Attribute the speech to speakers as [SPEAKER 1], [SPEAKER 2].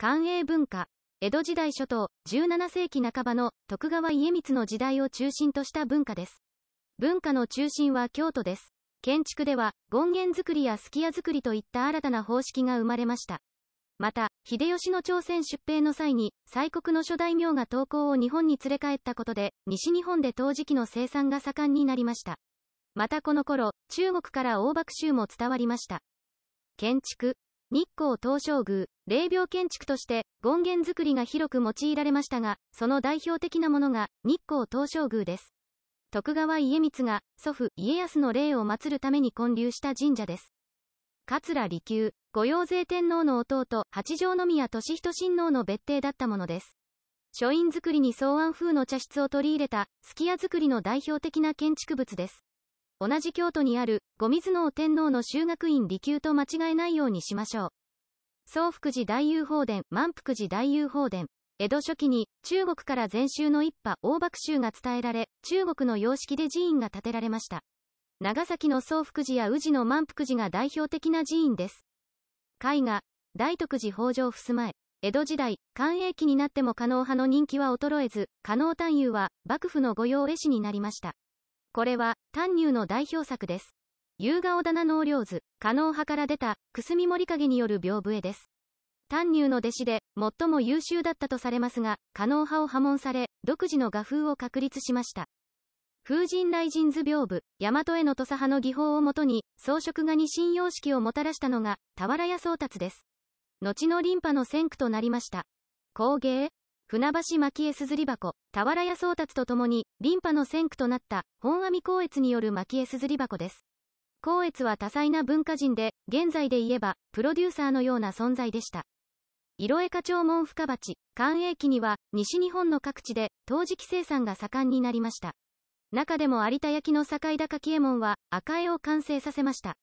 [SPEAKER 1] 官営文化。江戸時代初頭、17世紀半ばの徳川家光の時代を中心とした文化です。文化の中心は京都です。建築では、権現作りやすき家作りといった新たな方式が生まれました。また、秀吉の朝鮮出兵の際に、西国の諸大名が東港を日本に連れ帰ったことで、西日本で陶磁器の生産が盛んになりました。またこの頃、中国から大幕州も伝わりました。建築、日光東照宮、霊廟建築として権現作りが広く用いられましたが、その代表的なものが日光東照宮です。徳川家光が祖父家康の霊を祀るために建立した神社です。桂離宮、御用税天皇の弟、八条宮俊仁親王の別邸だったものです。書院作りに草案風の茶室を取り入れた、すき家作りの代表的な建築物です。同じ京都にある、五水の天皇の修学院離宮と間違えないようにしましょう。宗福寺大雄宝殿、満福寺大雄宝殿。江戸初期に、中国から禅宗の一派、大幕宗が伝えられ、中国の様式で寺院が建てられました。長崎の宗福寺や宇治の満福寺が代表的な寺院です。絵画、大徳寺北条襖前。江戸時代、寛永期になっても狩野派の人気は衰えず、狩野探幽は、幕府の御用絵師になりました。これは、丹乳の代表作です。夕顔棚納涼図、加納派から出た、くすみ森影による屏風絵です。丹乳の弟子で、最も優秀だったとされますが、加納派を破門され、独自の画風を確立しました。風神雷神図屏風、大和への土佐派の技法をもとに、装飾画に信用式をもたらしたのが、俵屋宗達です。後のリンパの先駆となりました。工芸船橋蒔絵すずり箱、俵屋宗達とともに、リンパの先駆となった、本阿弥光悦による蒔絵すずり箱です。光悦は多彩な文化人で、現在で言えば、プロデューサーのような存在でした。色絵課長門深鉢、寛永期には、西日本の各地で、陶磁器生産が盛んになりました。中でも有田焼の境田柿右衛門は、赤絵を完成させました。